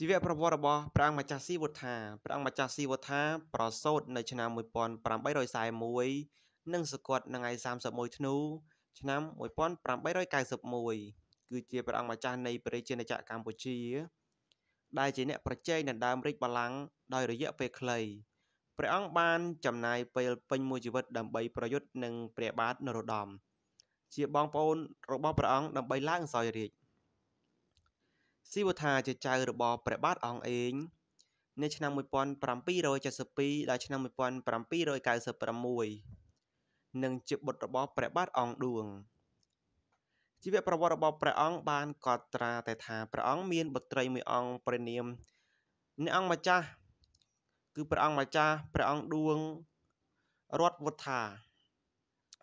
ជីវប្រវត្តិរបស់ប្រាង្គម្ចាស់ស៊ីវុធាប្រាង្គម្ចាស់ស៊ីវុធាប្រសូតនៅឆ្នាំ1841និងសកត់នៅថ្ងៃ31ធ្នូឆ្នាំ1891គឺជាប្រាង្គម្ចាស់នៃព្រះរាជាណាចក្រកម្ពុជាដែលជាអ្នកប្រជែងដណ្ដើមរាជបល្ល័ង្កដោយរយៈពេលខ្លីព្រះអង្គបានចំណាយពេលពេញមួយជីវិតដើម្បីប្រយុទ្ធនឹងព្រះបាទនរោត្តមជាបងប្អូនរបស់ព្រះអង្គដើម្បីឡើងសោយរាជ្យស៊ីវថាជាចៅរបស់ព្រះបាទអង្គឯងនៅឆ្នាំ1772ដល់ឆ្នាំ1796និងជាបុត្ររបស់ព្រះបាទអង្គឌួងជីវប្រវត្តិរបស់ព្រះអង្គបានកត់ត្រាតែថាព្រះអង្គមានបុត្រីមួយអង្គព្រះនាមអ្នកអង្គម្ចាស់គឺព្រះអង្គម្ចាស់ព្រះអង្គឌួងរតវុធា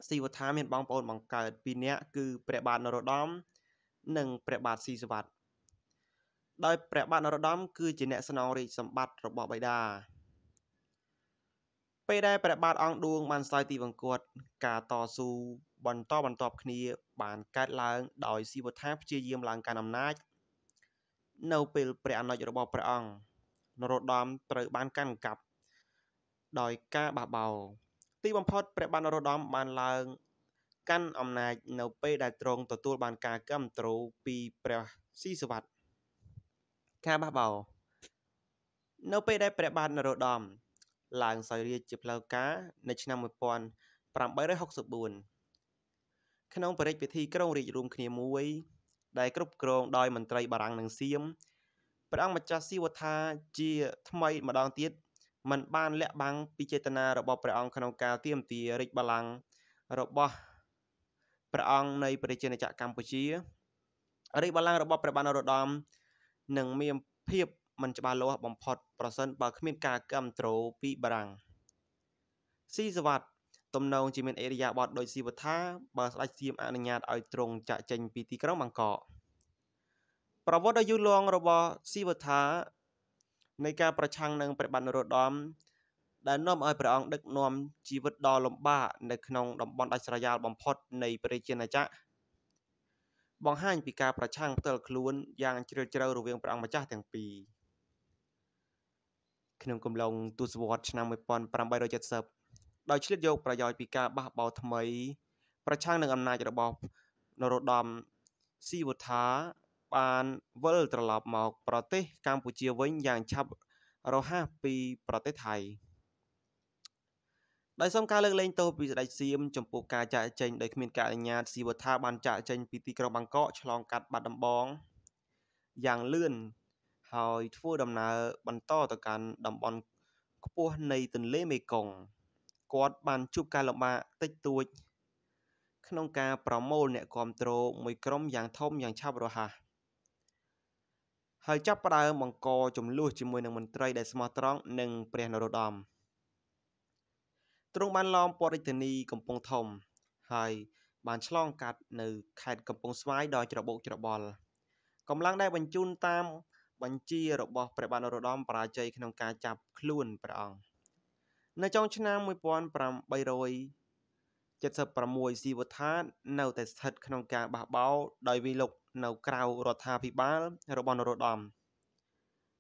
ស៊ីវថាមានបងប្អូនបង្កើតពីរនាក់គឺព្រះបាទនរោត្តមនិងព្រះបាទស៊ីសវត្តដោយព្រះបាទនរោត្តមគឺជាអ្នកស្នងរាជសម្បត្តិរបស់បិតាពេលដែលព្រះបាទអង្គឌួងបានស្លាយទីវង្គតការតស៊ូបន្តបន្ទាប់គ្នាបានកើតឡើងដោយស៊ីវថាព្យាយាមឡើងកាន់អំណាច នៅពេលព្រះអនុជរបស់ព្រះអង្គនរោត្តមត្រូវបានកាន់កាប់ដោយការបះបោរទីបំផុតព្រះបានរោត្តមបានឡើងកាន់អំណាចនៅពេលដែលទ្រង់ទទួលបានការគាំទ្រពីព្រះស៊ីសវត្តការបះបោរនៅពេលដែលព្រះបាទនរោត្តមឡើងសោយរាជ្យជាផ្លូវការនៅឆ្នាំ1864ក្នុងព្រះរាជពិធី ក្រុងរាជរួម គ្នាមួយ ដែលគ្រប់គ្រងដោយមន្ត្រីបារាំងនិងសៀមព្រះអង្គម្ចាស់ស៊ីវថាជា ថ្មីម្ដងទៀតมันបានលាក់បាំងពីចេតនារបស់ព្រះអង្គក្នុងការទាមទាររាជបល្ល័ង្ករបស់ព្រះអង្គនៃប្រជាណាចក្រកម្ពុជារាជបល្ល័ង្ករបស់ព្រះបាទនរោត្តមនឹងមានភាពមិនច្បាស់លាស់បំផុតប្រសិនបើគ្មានការគាំទ្រពីបារាំងស៊ីសវត្តទំនងជាមានអេរិយាបថដោយស៊ីវថាបើស្ដេចសៀមអនុញ្ញាតឲ្យទ្រង់ចាក់ចេញពីទីក្រុងបាងកកប្រវត្តិដ៏យូរលង់របស់ស៊ីវថានៃការប្រឆាំងនឹងព្រះបាទនរោត្តមដែលនាំឲ្យព្រះអង្គដឹកនាំជីវិតដ៏លំបាកនៅក្នុងតំបន់ដាច់ស្រយាលបំផុតនៃព្រះរាជាណាចក្របង្ហាញពីការប្រឆាំងផ្ទាល់ខ្លួនយ៉ាងជ្រាលជ្រៅរវាងព្រះអង្គម្ចាស់ទាំងពីរក្នុងកំឡុងទសវត្សរ៍ឆ្នាំ1870ដោយឆ្លៀតយកប្រយោជន៍ពីការបះបោរថ្មី ប្រឆាំងនឹងអំណាចរបស់នរោត្តមស៊ីវុធាបានវិលត្រឡប់មកប្រទេសកម្ពុជាវិញយ៉ាងឆាប់រហ័សពីប្រទេសថៃ។ដោយសូមការលើកលែងទោសពីស្ដេចសៀមចំពោះការចាក់ចែងដោយគ្មានការអនុញ្ញាតស៊ីវថាបានចាក់ចែងពីទីក្រុងបាងកកឆ្លងកាត់បាត់ដំបងយ៉ាងលឿនហើយធ្វើដំណើរបន្តទៅកាន់តំបន់ខ្ពស់នៃទន្លេមេគង្គគាត់បានជួបការលំបាកតិចតួចក្នុងការប្រមូលអ្នកគ្រប់គ្រងមួយក្រុមយ៉ាងធំយ៉ាងឆាប់រហ័សហើយចាប់ផ្ដើមបង្កចំនួនជាមួយនឹងមន្ត្រីដែលស្មោះត្រង់និងព្រះនរោត្តមទ្រង់បានឡោមព័ទ្ធរាជធានីកំពង់ធំហើយបានឆ្លងកាត់នៅខេត្តកំពង់ស្វាយដោយច្របូកច្របល់កម្លាំងដែលបញ្ជូនតាមបញ្ជារបស់ព្រះបាទនរោត្តមបរាជ័យក្នុងការចាប់ខ្លួនព្រះអង្គនៅចុងឆ្នាំ1876ស៊ីវត្ថានៅតែស្ថិតក្នុងការបះបោរដោយវិលុកនៅក្រៅរដ្ឋាភិបាលរបស់នរោត្តម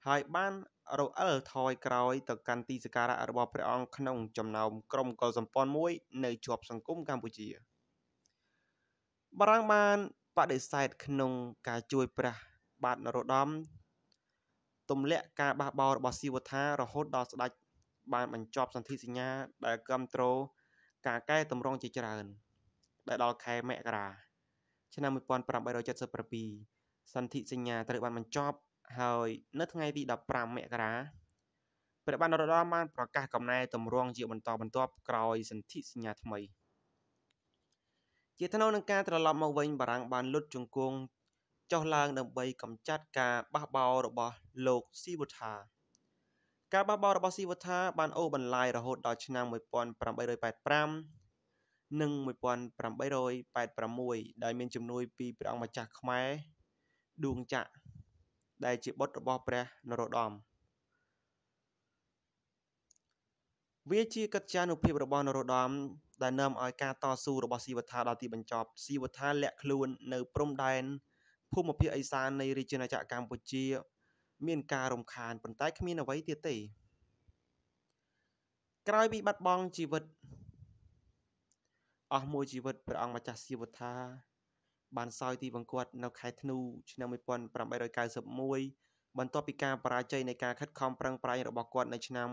ហើយបានរអិលថយក្រោយទៅកាន់ទីសក្ការៈរបស់ព្រះអង្គក្នុងចំណោមក្រុមកុលសម្ព័ន្ធមួយនៅជាប់សង្គមកម្ពុជាបារាំងបានបដិសេធក្នុងការជួយព្រះបាទនរោត្តមទម្លាក់ការបះបោររបស់ស៊ីវថារហូតដល់ស្ដេចបានបញ្ចប់សន្ធិសញ្ញាដែលគ្រប់គ្រងការកែតម្រង់ជាច្រើន ដែលដល់ខែមករា ឆ្នាំ1877សន្ធិសញ្ញាត្រូវបានបញ្ចប់ហើយ នៅថ្ងៃទី15មករាព្រះបាទនរោត្តមបានប្រកាសកំណែតម្រង់ជាបន្តបន្ទាប់ក្រោយសន្ធិសញ្ញាថ្មីជាថ្នូវនឹងការត្រឡប់មកវិញបារាំងបានលុតជង្គង់ចុះឡើងដើម្បីកម្ចាត់ការបះបោររបស់លោកស៊ីវូថាការបះបោររបស់ស៊ីវូថាបាន អូសបន្លាយរហូតដល់ឆ្នាំ1885និង1886ដោយមានជំនួយពីព្រះអង្គម្ចាស់ខ្មែរដួងចាក់ដែលជាបុត្ររបស់ព្រះនរោត្តមវាជាកិត្យានុភាពរបស់នរោត្តមដែលនាំឲ្យការតស៊ូរបស់ស៊ីវត្ថាដល់ទីបញ្ចប់ស៊ីវត្ថាលាក់ខ្លួននៅព្រំដែនភូមិភាគឦសាននៃរាជាណាចក្រកម្ពុជា មានការរំខានប៉ុន្តែគ្មានអ្វីទៀតទេក្រោយពីបាត់បង់ជីវិតអស់មួយជីវិតព្រះអង្គម្ចាស់ស៊ីវត្ថាបានសោយទីវង្គតនៅ ខែធ្នូឆ្នាំ1891បន្ទាប់ពីការបរាជ័យនៃការខិតខំប្រឹងប្រែងរបស់គាត់នៅឆ្នាំ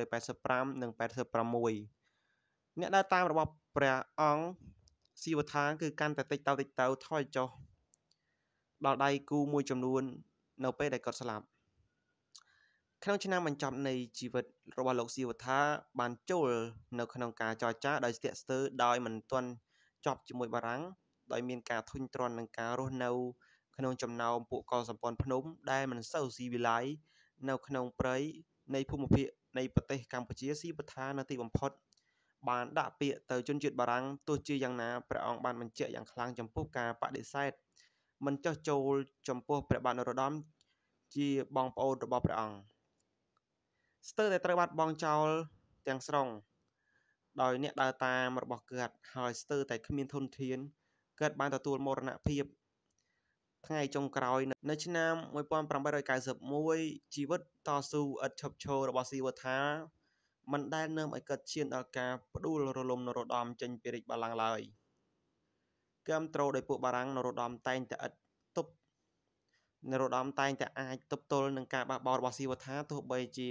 1885និង86អ្នកដើរតាមរបស់ព្រះអង្គស៊ីវថា គឺកាន់តែតិចតោតិចតោថយចុះដល់ដៃគូមួយចំនួន នៅពេលដែលគាត់ស្លាប់ក្នុងឆ្នាំបញ្ចប់នៃជីវិតរបស់លោកស៊ីវថា បានចូល នៅ ក្នុងការចរចាដោយស្ទាក់ស្ទើរដោយមិនទាន់ជាប់ជាមួយបារាំងដោយមានការធុញទ្រាន់នឹងការរស់នៅក្នុងចំណោមពួកកសម្ព័ន្ធភ្នំដែលមិនសូវស៊ីវិល័យនៅក្នុងព្រៃនៃភូមិភាគនៃប្រទេសកម្ពុជាស៊ីបឋានៅទីបំផុត បានដាក់ពាក្យទៅជនជាតិបារាំងទោះជាយ៉ាងណាព្រះអង្គបានបញ្ជាក់យ៉ាងខ្លាំងចំពោះការបដិសេធមិនចោះចូលចំពោះព្រះបាទនរោត្តមជាបងប្អូនរបស់ព្រះអង្គស្ទើរតែត្រូវបាត់បង់ចោលទាំងស្រុងដោយអ្នកដើរតាមរបស់គាត់ហើយស្ទើរតែគ្មានធនធានកើតបានទទួលមរណភាពថ្ងៃចុងក្រោយ នៅឆ្នាំ1891ជីវិតតស៊ូឥតឈប់ឈររបស់ស៊ីវថា មិនដែលនាំឲ្យកើតឈានដល់ការផ្ដួលរលំ នរោត្តមចេញពីរាជបល្ល័ង្កឡើយគាំទ្រដោយពួកបារាំងនរោត្តមតែងតែឥតទប់នរោត្តមតែងតែអាចទប់ទល់នឹងការបះបោររបស់ស៊ីវថាទោះបីជា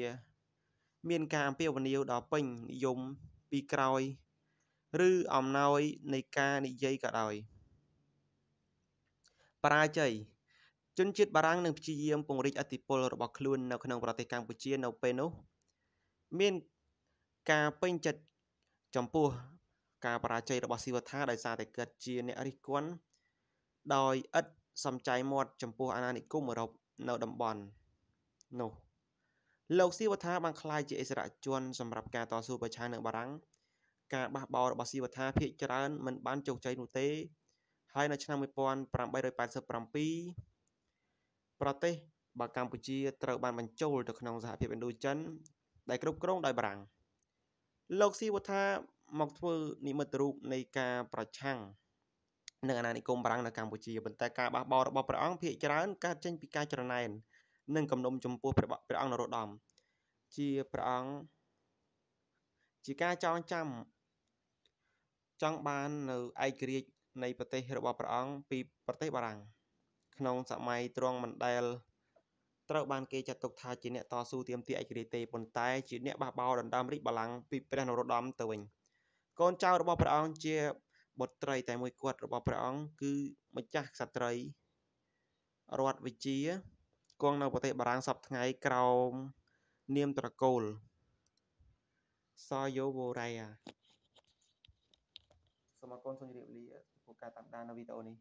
មានការអំពាវនាវដល់ពេញនិយមពីក្រោយ ឬអំណោយនៃការនិយាយក៏ដោយ។បរាជ័យជនជាតិបារាំងនឹងព្យាយាមពង្រីកអធិបុលរបស់ខ្លួននៅក្នុងប្រទេសកម្ពុជានៅពេលនោះមានការពេញចិត្តចំពោះការបរាជ័យរបស់ស៊ីវថាដោយសារតែគាត់ជាអ្នករិះគន់ដោយឥតសំចៃមាត់ចំពោះអាណានិគមអឺរ៉ុបនៅតំបន់នោះលោកស៊ីវថាបានក្លាយជាអិសរជនសម្រាប់ការតស៊ូប្រឆាំងនឹងបារាំងការបះបោររបស់ស៊ីវថាភាកច្រើនមិនបានជោគជ័យនោះទេហើយនៅឆ្នាំ1887ប្រទេសបើកម្ពុជា ត្រូវបានបញ្ចូលទៅក្នុងសហភាពឥណ្ឌូចិនដែលគ្រប់គ្រងដោយបារាំងលោកស៊ីវថាមកធ្វើនិមិត្តរូប នៃការប្រឆាំងនឹងអាណានិគមបារាំងនៅកម្ពុជាប៉ុន្តែការបះបោររបស់ព្រះអង្គភាគច្រើនកើតចេញពីការច្រណែននិងគំនុំចំពោះព្រះអង្គនរោត្តមជាព្រះអង្គជាការចងចាំចង់បាននៅឯករាជ្យនៃប្រទេសរបស់ព្រះអង្គពីប្រទេសបារាំងក្នុងសម័យទ្រង់មណ្ដែលត្រូវបានគេចាត់ទុកថាជាអ្នកតស៊ូទាមទារឯករាជ្យទេប៉ុន្តែ ជា អ្នកបះបោរដណ្ដើមរាជបល្ល័ង្កពីព្រះនរោត្តមទៅវិញកូនចៅរបស់ព្រះអង្គជាបុត្រី តែមួយគាត់របស់ព្រះអង្គគឺម្ចាស់ក្សត្រីរដ្ឋវិជាគង់នៅប្រទេសបារាំងសពថ្ងៃក្រោមនាមត្រកូលសយោវរ៉ាសមគមសូមជម្រាបលា Katang Danavito ni